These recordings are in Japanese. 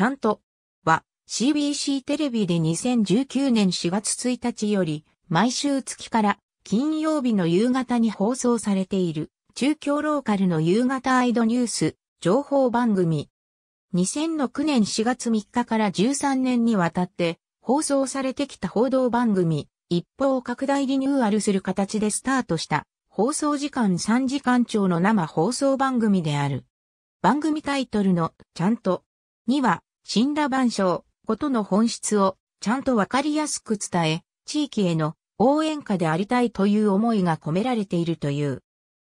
ちゃんとは CBC テレビで2019年4月1日より毎週月から金曜日の夕方に放送されている中京ローカルの夕方アイドニュース情報番組。2006年4月3日から13年にわたって放送されてきた報道番組、一方拡大リニューアルする形でスタートした放送時間3時間超の生放送番組である。番組タイトルのちゃんとには死んだ万象、ことの本質をちゃんとわかりやすく伝え、地域への応援歌でありたいという思いが込められているという。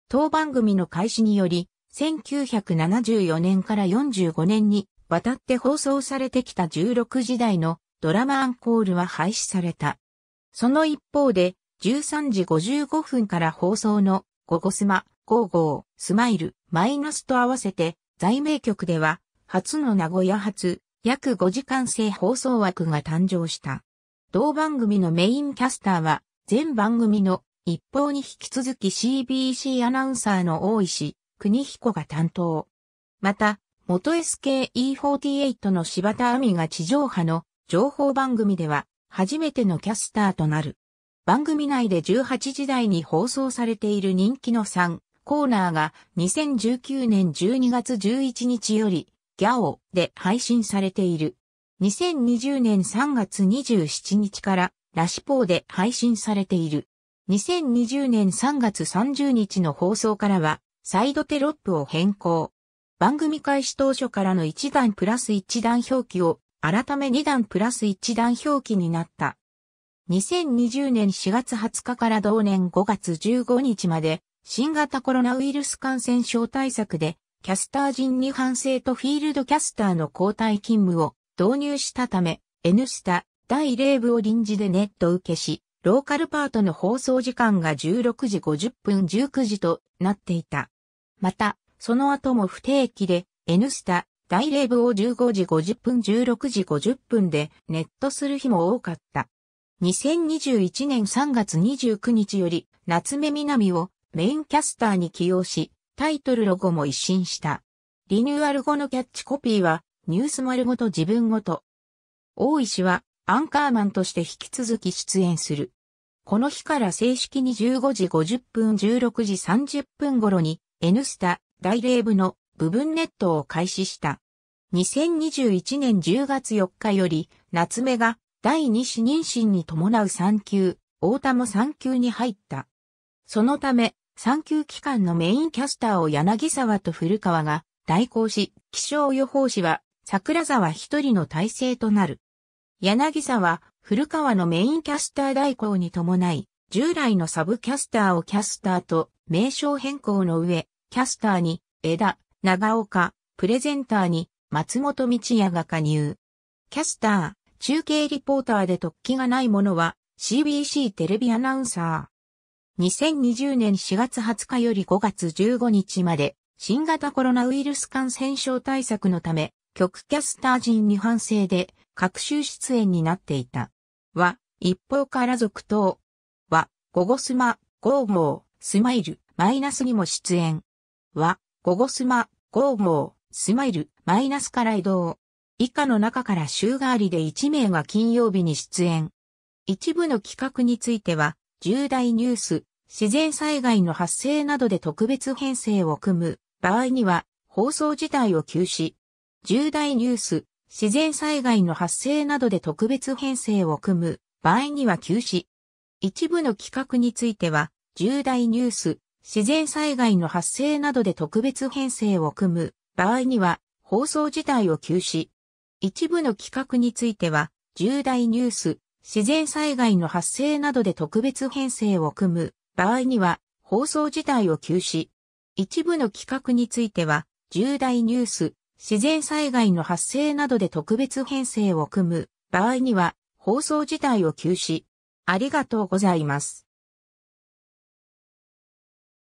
当番組の開始により、1974年から45年にわたって放送されてきた16時台のドラマアンコールは廃止された。その一方で、13時55分から放送のゴゴスマ、ゴーゴー、スマイル、マイナスと合わせて、在名曲では、初の名古屋発、約5時間制放送枠が誕生した。同番組のメインキャスターは、全番組の一方に引き続き CBC アナウンサーの大石邦彦が担当。また、元 SKE48 の柴田亜美が地上波の情報番組では、初めてのキャスターとなる。番組内で18時台に放送されている人気の3コーナーが2019年12月11日よりギャオで配信されている。2020年3月27日からラシポーで配信されている。2020年3月30日の放送からは、サイドテロップを変更。番組開始当初からの1段プラス1段表記を、改め2段プラス1段表記になった。2020年4月20日から同年5月15日まで、新型コロナウイルス感染症対策で、キャスター陣に反省とフィールドキャスターの交代勤務を導入したため、N スタ第0部を臨時でネット受けし、ローカルパートの放送時間が16時50分19時となっていた。また、その後も不定期で N スタ第0部を15時50分16時50分でネットする日も多かった。2021年3月29日より夏目南をメインキャスターに起用し、タイトルロゴも一新した。リニューアル後のキャッチコピーは、ニュース丸ごと自分ごと。大石は、アンカーマンとして引き続き出演する。この日から正式に15時50分16時30分頃に、N スタ、大レ部の部分ネットを開始した。2021年10月4日より、夏目が第2子妊娠に伴う産休、大田も産休に入った。そのため、産休期間のメインキャスターを柳沢と古川が代行し、気象予報士は桜沢一人の体制となる。柳沢、古川のメインキャスター代行に伴い、従来のサブキャスターをキャスターと名称変更の上、キャスターに枝、長岡、プレゼンターに松本道也が加入。キャスター、中継リポーターで突起がないものは CBC テレビアナウンサー。2020年4月20日より5月15日まで、新型コロナウイルス感染症対策のため、局キャスター陣に反省で、各週出演になっていた。は、一方から続投。は、ゴゴスマ、ゴーゴー、スマイル、マイナスにも出演。は、ゴゴスマ、ゴーゴー、スマイル、マイナスから移動。以下の中から週替わりで1名が金曜日に出演。一部の企画については、重大ニュース、自然災害の発生などで特別編成を組む場合には放送自体を休止。重大ニュース、自然災害の発生などで特別編成を組む場合には休止。一部の企画については、重大ニュース、自然災害の発生などで特別編成を組む場合には放送自体を休止。一部の企画については重大ニュース、自然災害の発生などで特別編成を組む場合には放送自体を休止。一部の企画については、重大ニュース、自然災害の発生などで特別編成を組む場合には、放送自体を休止。ありがとうございます。